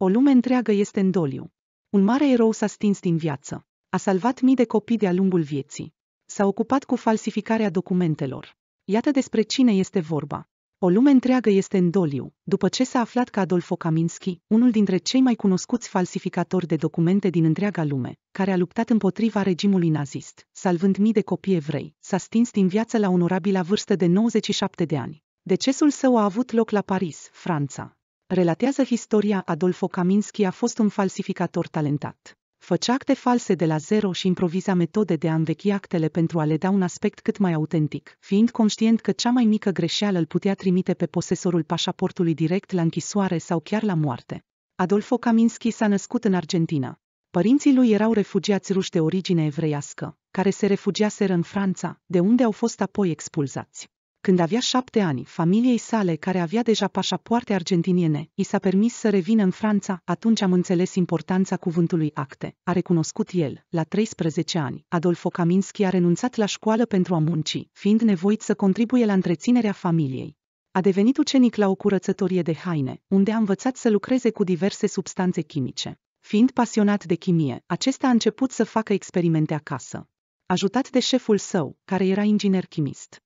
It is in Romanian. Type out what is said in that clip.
O lume întreagă este în doliu. Un mare erou s-a stins din viață. A salvat mii de copii de-a lungul vieții. S-a ocupat cu falsificarea documentelor. Iată despre cine este vorba. O lume întreagă este în doliu, după ce s-a aflat că Adolfo Kaminski, unul dintre cei mai cunoscuți falsificatori de documente din întreaga lume, care a luptat împotriva regimului nazist, salvând mii de copii evrei, s-a stins din viață la onorabila vârstă de 97 de ani. Decesul său a avut loc la Paris, Franța, Relatează istoria Adolfo Kaminski a fost un falsificator talentat. Făcea acte false de la zero și improviza metode de a învechi actele pentru a le da un aspect cât mai autentic, fiind conștient că cea mai mică greșeală îl putea trimite pe posesorul pașaportului direct la închisoare sau chiar la moarte. Adolfo Kaminski s-a născut în Argentina. Părinții lui erau refugiați ruși de origine evreiască, care se refugiaseră în Franța, de unde au fost apoi expulzați. Când avea șapte ani, familiei sale, care avea deja pașapoarte argentiniene, i s-a permis să revină în Franța, atunci am înțeles importanța cuvântului acte. A recunoscut el, la 13 ani, Adolfo Kaminski a renunțat la școală pentru a munci, fiind nevoit să contribuie la întreținerea familiei a devenit ucenic la o curățătorie de haine, unde a învățat să lucreze cu diverse substanțe chimice. Fiind pasionat de chimie, acesta a început să facă experimente acasă. Ajutat de șeful său, care era inginer chimist,